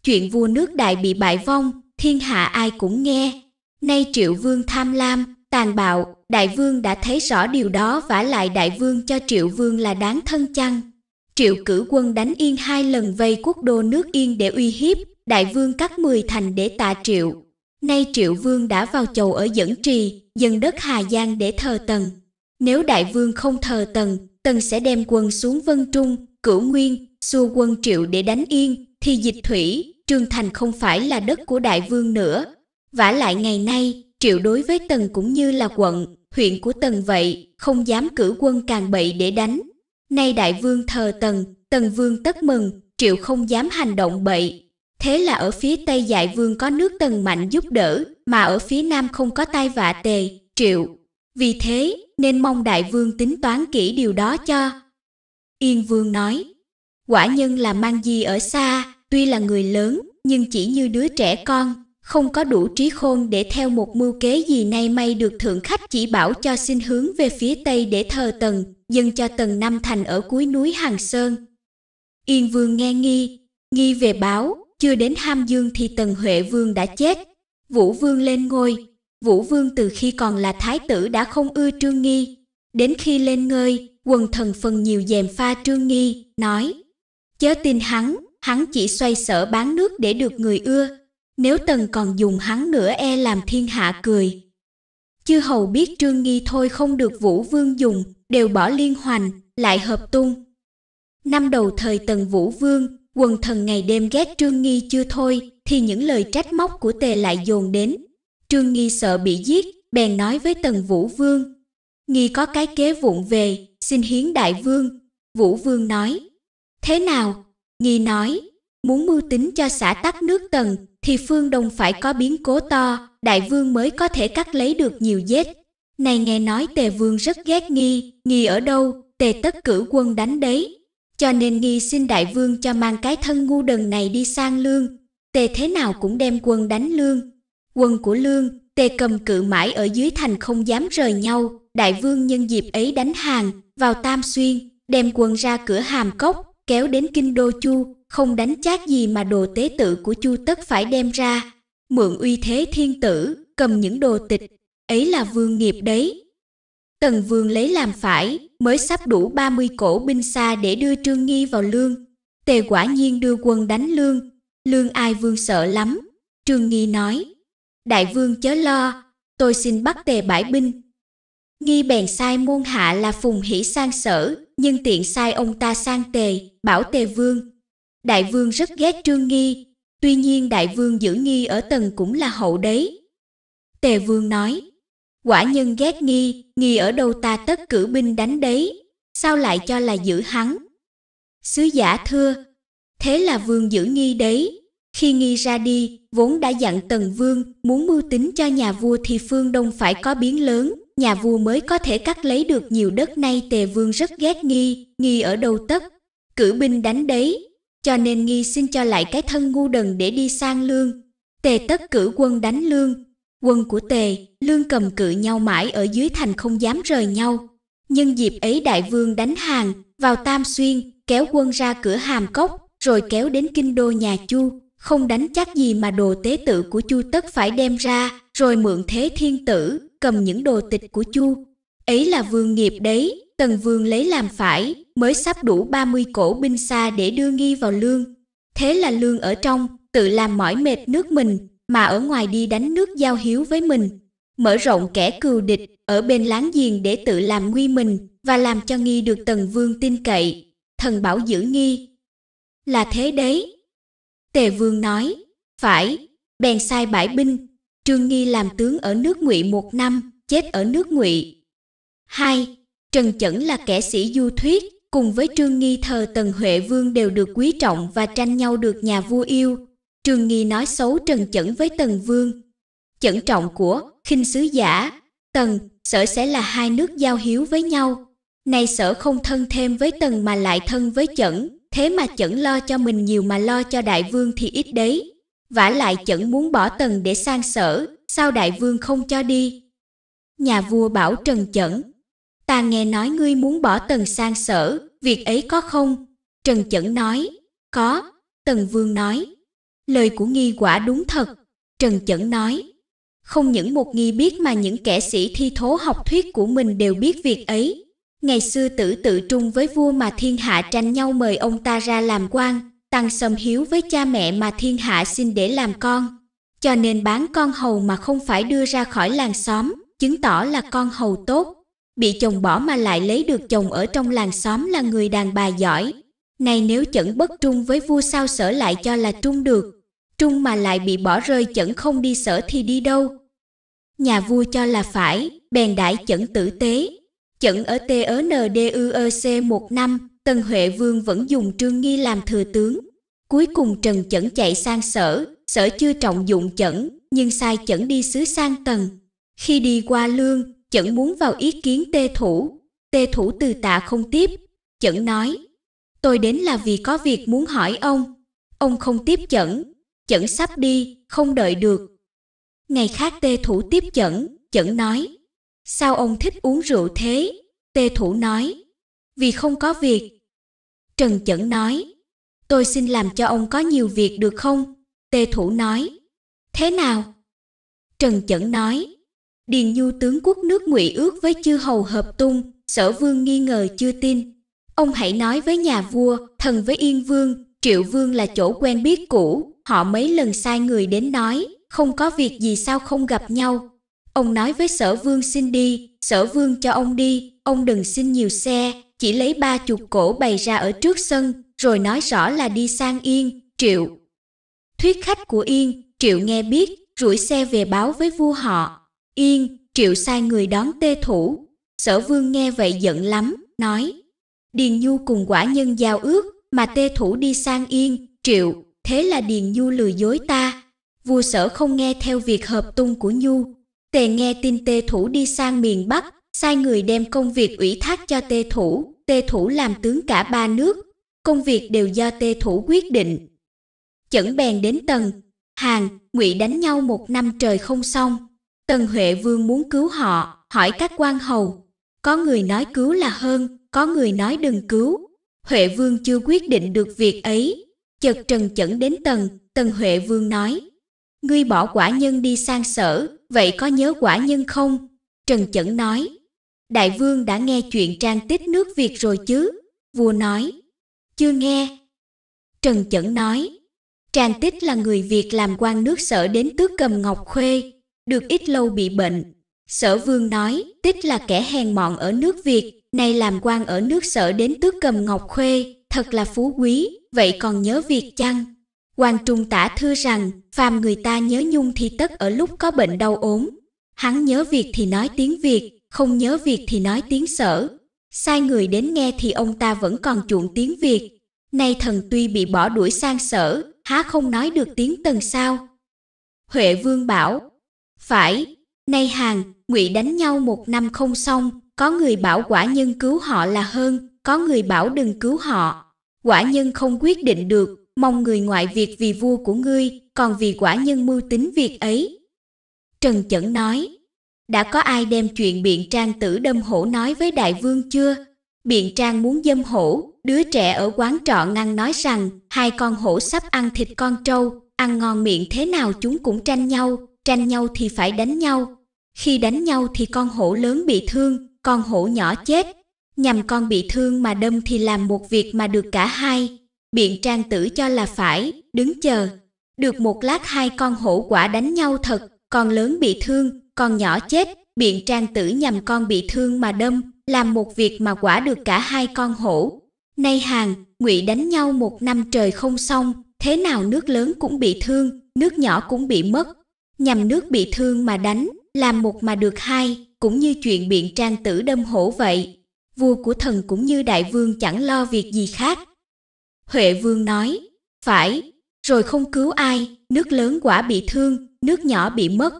Speaker 1: Chuyện vua nước đại bị bại vong, thiên hạ ai cũng nghe. Nay triệu vương tham lam, tàn bạo, đại vương đã thấy rõ điều đó vả lại đại vương cho triệu vương là đáng thân chăng. Triệu cử quân đánh yên hai lần vây quốc đô nước yên để uy hiếp, đại vương cắt mười thành để tạ triệu. Nay triệu vương đã vào chầu ở dẫn trì, dân đất Hà Giang để thờ tần. Nếu đại vương không thờ Tần, Tần sẽ đem quân xuống Vân Trung, Cửu Nguyên, xua quân triệu để đánh yên, thì dịch thủy, Trương Thành không phải là đất của đại vương nữa. vả lại ngày nay, triệu đối với Tần cũng như là quận, huyện của Tần vậy, không dám cử quân càng bậy để đánh. Nay đại vương thờ Tần, Tần vương tất mừng, triệu không dám hành động bậy. Thế là ở phía Tây Đại Vương có nước Tần mạnh giúp đỡ, mà ở phía Nam không có tai vạ tề, triệu, vì thế nên mong đại vương tính toán kỹ điều đó cho. Yên vương nói, quả nhân là mang di ở xa, tuy là người lớn nhưng chỉ như đứa trẻ con, không có đủ trí khôn để theo một mưu kế gì nay may được thượng khách chỉ bảo cho xin hướng về phía tây để thờ tần, dâng cho tần năm thành ở cuối núi Hàng Sơn. Yên vương nghe nghi, nghi về báo, chưa đến Ham Dương thì tần Huệ vương đã chết. Vũ vương lên ngôi, Vũ Vương từ khi còn là thái tử đã không ưa Trương Nghi. Đến khi lên ngơi, quần thần phần nhiều dèm pha Trương Nghi, nói Chớ tin hắn, hắn chỉ xoay sở bán nước để được người ưa. Nếu Tần còn dùng hắn nữa e làm thiên hạ cười. Chư hầu biết Trương Nghi thôi không được Vũ Vương dùng, đều bỏ liên hoành, lại hợp tung. Năm đầu thời Tần Vũ Vương, quần thần ngày đêm ghét Trương Nghi chưa thôi, thì những lời trách móc của Tề lại dồn đến, Trương Nghi sợ bị giết, bèn nói với Tần Vũ Vương. Nghi có cái kế vụn về, xin hiến đại vương. Vũ Vương nói, thế nào? Nghi nói, muốn mưu tính cho xã tắc nước Tần, thì phương đông phải có biến cố to, đại vương mới có thể cắt lấy được nhiều vết. Này nghe nói tề vương rất ghét Nghi, Nghi ở đâu, tề tất cử quân đánh đấy. Cho nên Nghi xin đại vương cho mang cái thân ngu đần này đi sang lương, tề thế nào cũng đem quân đánh lương, Quân của Lương, tề cầm cự mãi ở dưới thành không dám rời nhau, đại vương nhân dịp ấy đánh hàng, vào Tam Xuyên, đem quân ra cửa Hàm Cốc, kéo đến Kinh Đô Chu, không đánh chát gì mà đồ tế tự của Chu tất phải đem ra. Mượn uy thế thiên tử, cầm những đồ tịch, ấy là vương nghiệp đấy. Tần vương lấy làm phải, mới sắp đủ 30 cổ binh xa để đưa Trương Nghi vào lương. Tề quả nhiên đưa quân đánh lương, lương ai vương sợ lắm. Trương Nghi nói, Đại vương chớ lo, tôi xin bắt tề bãi binh. Nghi bèn sai môn hạ là Phùng Hỷ sang sở, nhưng tiện sai ông ta sang tề, bảo tề vương. Đại vương rất ghét trương nghi, tuy nhiên đại vương giữ nghi ở tầng cũng là hậu đấy. Tề vương nói, quả nhân ghét nghi, nghi ở đâu ta tất cử binh đánh đấy, sao lại cho là giữ hắn? Sứ giả thưa, thế là vương giữ nghi đấy, khi nghi ra đi, vốn đã dặn Tần Vương muốn mưu tính cho nhà vua thì phương đông phải có biến lớn, nhà vua mới có thể cắt lấy được nhiều đất nay tề vương rất ghét nghi, nghi ở đầu tấc, cử binh đánh đấy. Cho nên nghi xin cho lại cái thân ngu đần để đi sang lương. Tề tất cử quân đánh lương. Quân của tề, lương cầm cự nhau mãi ở dưới thành không dám rời nhau. Nhân dịp ấy đại vương đánh hàng, vào Tam Xuyên, kéo quân ra cửa Hàm Cốc, rồi kéo đến kinh đô nhà Chu, không đánh chắc gì mà đồ tế tự của chu tất phải đem ra rồi mượn thế thiên tử cầm những đồ tịch của chu ấy là vương nghiệp đấy tần vương lấy làm phải mới sắp đủ 30 cổ binh xa để đưa nghi vào lương thế là lương ở trong tự làm mỏi mệt nước mình mà ở ngoài đi đánh nước giao hiếu với mình mở rộng kẻ cừu địch ở bên láng giềng để tự làm nguy mình và làm cho nghi được tần vương tin cậy thần bảo giữ nghi là thế đấy Tề Vương nói, phải, bèn sai bãi binh, Trương Nghi làm tướng ở nước Ngụy một năm, chết ở nước Ngụy. Hai, Trần Chẩn là kẻ sĩ du thuyết, cùng với Trương Nghi thờ Tần Huệ Vương đều được quý trọng và tranh nhau được nhà vua yêu. Trương Nghi nói xấu Trần Chẩn với Tần Vương. Chẩn trọng của, khinh sứ giả, Tần, sở sẽ là hai nước giao hiếu với nhau. Nay sở không thân thêm với Tần mà lại thân với Chẩn, Thế mà chẩn lo cho mình nhiều mà lo cho đại vương thì ít đấy. vả lại chẩn muốn bỏ tần để sang sở, sao đại vương không cho đi? Nhà vua bảo Trần Chẩn, ta nghe nói ngươi muốn bỏ tần sang sở, việc ấy có không? Trần Chẩn nói, có. Tần Vương nói, lời của nghi quả đúng thật. Trần Chẩn nói, không những một nghi biết mà những kẻ sĩ thi thố học thuyết của mình đều biết việc ấy. Ngày xưa tử tự trung với vua mà thiên hạ tranh nhau mời ông ta ra làm quan, tăng sầm hiếu với cha mẹ mà thiên hạ xin để làm con. Cho nên bán con hầu mà không phải đưa ra khỏi làng xóm, chứng tỏ là con hầu tốt. Bị chồng bỏ mà lại lấy được chồng ở trong làng xóm là người đàn bà giỏi. Này nếu chẩn bất trung với vua sao sở lại cho là trung được. Trung mà lại bị bỏ rơi chẩn không đi sở thì đi đâu. Nhà vua cho là phải, bèn đãi chẩn tử tế, Chẩn ở n e c một năm, tần Huệ Vương vẫn dùng Trương Nghi làm thừa tướng. Cuối cùng Trần Chẩn chạy sang sở, sở chưa trọng dụng Chẩn, nhưng sai Chẩn đi xứ sang Tần. Khi đi qua lương, Chẩn muốn vào ý kiến tê thủ. Tê thủ từ tạ không tiếp. Chẩn nói, tôi đến là vì có việc muốn hỏi ông. Ông không tiếp Chẩn. Chẩn sắp đi, không đợi được. Ngày khác tê thủ tiếp Chẩn, Chẩn nói, Sao ông thích uống rượu thế? Tê Thủ nói, vì không có việc. Trần Chẩn nói, tôi xin làm cho ông có nhiều việc được không? Tê Thủ nói, thế nào? Trần Chẩn nói, Điền Nhu tướng quốc nước ngụy ước với chư hầu hợp tung, sở vương nghi ngờ chưa tin. Ông hãy nói với nhà vua, thần với yên vương, triệu vương là chỗ quen biết cũ, họ mấy lần sai người đến nói, không có việc gì sao không gặp nhau, Ông nói với sở vương xin đi, sở vương cho ông đi, ông đừng xin nhiều xe, chỉ lấy ba chục cổ bày ra ở trước sân, rồi nói rõ là đi sang Yên, Triệu. Thuyết khách của Yên, Triệu nghe biết, rủi xe về báo với vua họ. Yên, Triệu sai người đón tê thủ. Sở vương nghe vậy giận lắm, nói. Điền Nhu cùng quả nhân giao ước, mà tê thủ đi sang Yên, Triệu, thế là Điền Nhu lừa dối ta. Vua sở không nghe theo việc hợp tung của Nhu, Tề nghe tin tê thủ đi sang miền Bắc, sai người đem công việc ủy thác cho tê thủ, tê thủ làm tướng cả ba nước, công việc đều do tê thủ quyết định. Chẩn bèn đến Tần, Hàn, Ngụy đánh nhau một năm trời không xong. Tần Huệ Vương muốn cứu họ, hỏi các quan hầu. Có người nói cứu là hơn, có người nói đừng cứu. Huệ Vương chưa quyết định được việc ấy. Chợt Trần Chẩn đến Tần, Tần Huệ Vương nói, Ngươi bỏ quả nhân đi sang sở, vậy có nhớ quả nhân không? Trần Chẩn nói. Đại vương đã nghe chuyện trang tích nước Việt rồi chứ? Vua nói. Chưa nghe. Trần Chẩn nói. Trang tích là người Việt làm quan nước sở đến tước cầm ngọc khuê, được ít lâu bị bệnh. Sở vương nói, tích là kẻ hèn mọn ở nước Việt, nay làm quan ở nước sở đến tước cầm ngọc khuê, thật là phú quý, vậy còn nhớ việc chăng? Hoàng Trung tả thư rằng, phàm người ta nhớ nhung thì tất ở lúc có bệnh đau ốm. Hắn nhớ việc thì nói tiếng Việt, không nhớ việc thì nói tiếng sở. Sai người đến nghe thì ông ta vẫn còn chuộng tiếng Việt. Nay thần tuy bị bỏ đuổi sang sở, há không nói được tiếng tần sao? Huệ Vương bảo, phải, nay hàng, ngụy đánh nhau một năm không xong, có người bảo quả nhân cứu họ là hơn, có người bảo đừng cứu họ. Quả nhân không quyết định được, mong người ngoại việc vì vua của ngươi, còn vì quả nhân mưu tính việc ấy. Trần Chẩn nói, đã có ai đem chuyện biện trang tử đâm hổ nói với đại vương chưa? Biện trang muốn dâm hổ, đứa trẻ ở quán trọ ngăn nói rằng hai con hổ sắp ăn thịt con trâu, ăn ngon miệng thế nào chúng cũng tranh nhau, tranh nhau thì phải đánh nhau. Khi đánh nhau thì con hổ lớn bị thương, con hổ nhỏ chết. Nhằm con bị thương mà đâm thì làm một việc mà được cả hai, biện trang tử cho là phải, đứng chờ. Được một lát hai con hổ quả đánh nhau thật, con lớn bị thương, con nhỏ chết, biện trang tử nhằm con bị thương mà đâm, làm một việc mà quả được cả hai con hổ. Nay hàng, ngụy đánh nhau một năm trời không xong, thế nào nước lớn cũng bị thương, nước nhỏ cũng bị mất. Nhằm nước bị thương mà đánh, làm một mà được hai, cũng như chuyện biện trang tử đâm hổ vậy. Vua của thần cũng như đại vương chẳng lo việc gì khác, Huệ Vương nói, phải, rồi không cứu ai, nước lớn quả bị thương, nước nhỏ bị mất.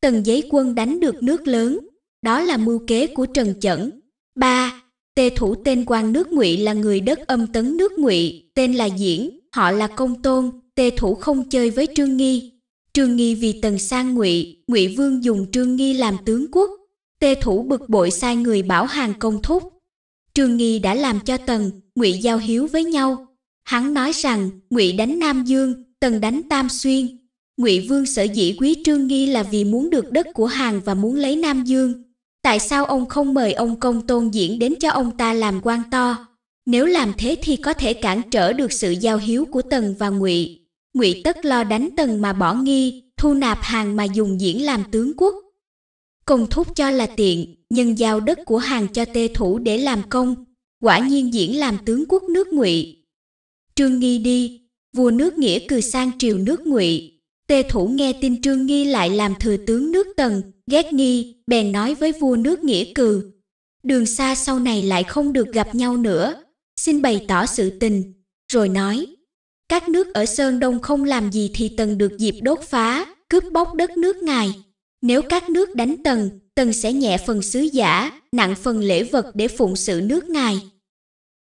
Speaker 1: Tần giấy quân đánh được nước lớn, đó là mưu kế của Trần Chẩn. 3. Tê thủ tên quan nước ngụy là người đất âm tấn nước ngụy, tên là Diễn, họ là Công Tôn, Tê thủ không chơi với Trương Nghi. Trương Nghi vì Tần sang ngụy, ngụy vương dùng Trương Nghi làm tướng quốc. Tê thủ bực bội sai người bảo hàng công thúc. Trương Nghi đã làm cho Tần, ngụy giao hiếu với nhau, Hắn nói rằng Ngụy đánh Nam Dương, Tần đánh Tam Xuyên. Ngụy Vương sở dĩ quý Trương Nghi là vì muốn được đất của hàng và muốn lấy Nam Dương. Tại sao ông không mời ông công tôn diễn đến cho ông ta làm quan to? Nếu làm thế thì có thể cản trở được sự giao hiếu của Tần và Ngụy. Ngụy tất lo đánh Tần mà bỏ nghi, thu nạp hàng mà dùng diễn làm tướng quốc. Công thúc cho là tiện, nhân giao đất của hàng cho tê thủ để làm công. Quả nhiên diễn làm tướng quốc nước Ngụy, Trương Nghi đi, vua nước Nghĩa cừ sang triều nước Ngụy. Tề thủ nghe tin Trương Nghi lại làm thừa tướng nước Tần, ghét Nghi, bèn nói với vua nước Nghĩa cừ. Đường xa sau này lại không được gặp nhau nữa, xin bày tỏ sự tình, rồi nói. Các nước ở Sơn Đông không làm gì thì Tần được dịp đốt phá, cướp bóc đất nước ngài. Nếu các nước đánh Tần, Tần sẽ nhẹ phần sứ giả, nặng phần lễ vật để phụng sự nước ngài.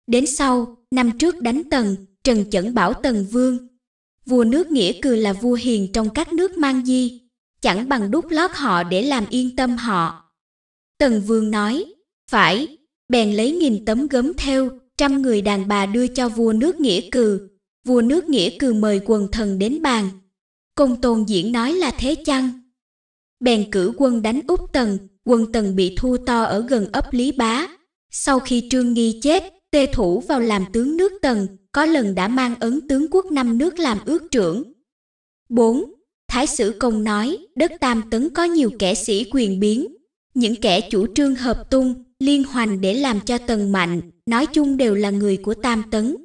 Speaker 1: Đến sau, năm trước đánh Tần, Trần Chẩn bảo Tần Vương, vua nước nghĩa cừ là vua hiền trong các nước mang di, chẳng bằng đút lót họ để làm yên tâm họ. Tần Vương nói, phải, bèn lấy nghìn tấm gấm theo, trăm người đàn bà đưa cho vua nước nghĩa cừ, vua nước nghĩa cừ mời quần thần đến bàn. Công tôn diễn nói là thế chăng? Bèn cử quân đánh Úc Tần, quân Tần bị thua to ở gần ấp Lý Bá. Sau khi Trương Nghi chết, tê thủ vào làm tướng nước Tần, có lần đã mang ấn tướng quốc năm nước làm ước trưởng. 4. Thái sử công nói, đất Tam Tấn có nhiều kẻ sĩ quyền biến, những kẻ chủ trương hợp tung, liên hoành để làm cho tần mạnh, nói chung đều là người của Tam Tấn.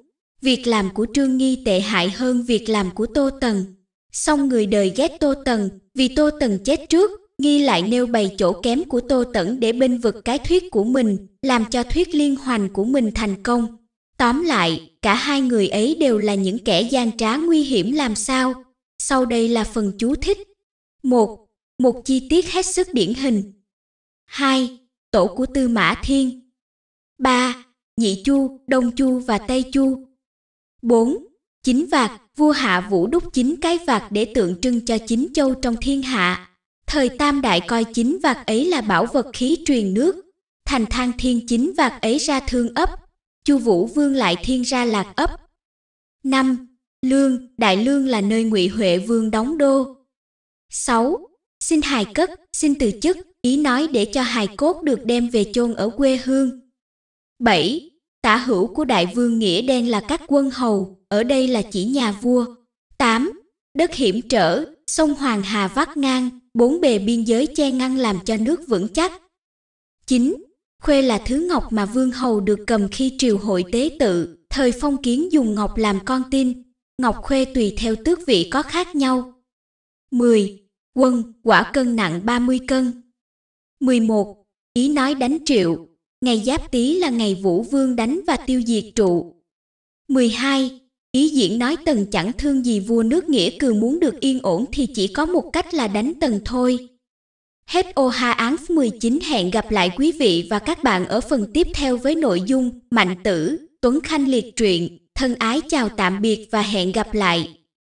Speaker 1: Việc làm của Trương Nghi tệ hại hơn việc làm của Tô Tần. Song người đời ghét Tô Tần, vì Tô Tần chết trước, Nghi lại nêu bày chỗ kém của Tô Tẩn để bên vực cái thuyết của mình, làm cho thuyết liên hoành của mình thành công. Tóm lại, cả hai người ấy đều là những kẻ gian trá nguy hiểm làm sao. Sau đây là phần chú thích. 1. Một chi tiết hết sức điển hình. 2. Tổ của Tư Mã Thiên. 3. Nhị Chu, Đông Chu và Tây Chu. 4. Chính vạc, vua Hạ Vũ đúc chính cái vạc để tượng trưng cho chính châu trong thiên hạ. Thời Tam Đại coi chính vạc ấy là bảo vật khí truyền nước. Thành thang thiên chính vạc ấy ra thương ấp, Chu Vũ Vương lại thiên ra lạc ấp. 5. Lương, Đại Lương là nơi Ngụy Huệ Vương đóng đô. 6. Xin hài cất, xin từ chức, ý nói để cho hài cốt được đem về chôn ở quê hương. 7. Tả hữu của Đại Vương Nghĩa Đen là các quân hầu, ở đây là chỉ nhà vua. 8. Đất hiểm trở, sông Hoàng Hà vắt ngang, bốn bề biên giới che ngăn làm cho nước vững chắc. 9. Khuê là thứ ngọc mà vương hầu được cầm khi triều hội tế tự, thời phong kiến dùng ngọc làm con tin, ngọc khuê tùy theo tước vị có khác nhau. 10. Quân, quả cân nặng 30 cân. 11. Ý nói đánh triệu, ngày Giáp Tý là ngày Vũ Vương đánh và tiêu diệt trụ. 12. Ý diễn nói tần chẳng thương gì vua nước nghĩa cường muốn được yên ổn thì chỉ có một cách là đánh tần thôi. Hết HOH án 19 hẹn gặp lại quý vị và các bạn ở phần tiếp theo với nội dung Mạnh Tử, Tuấn Khanh liệt truyện, thân ái chào tạm biệt và hẹn gặp lại.